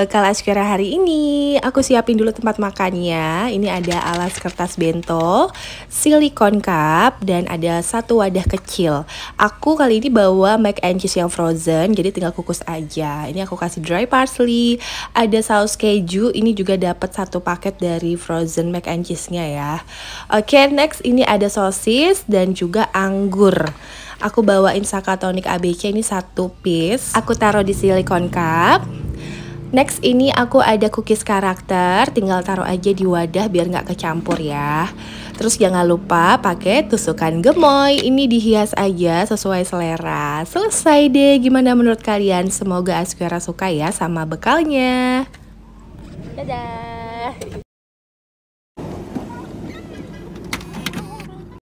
Bekal askara hari ini, aku siapin dulu tempat makannya. Ini ada alas kertas bento, silikon cup, dan ada satu wadah kecil. Aku kali ini bawa mac and cheese yang frozen, jadi tinggal kukus aja. Ini aku kasih dry parsley, ada saus keju, ini juga dapat satu paket dari frozen mac and cheese-nya ya. Oke, okay, next ini ada sosis dan juga anggur aku bawain Sakatonik ABC ini satu piece. Aku taruh di silikon cup. Next ini aku ada cookies karakter, tinggal taruh aja di wadah biar nggak kecampur ya. Terus jangan lupa pakai tusukan gemoy, ini dihias aja sesuai selera. Selesai deh, gimana menurut kalian? Semoga Asquera suka ya sama bekalnya. Dadah!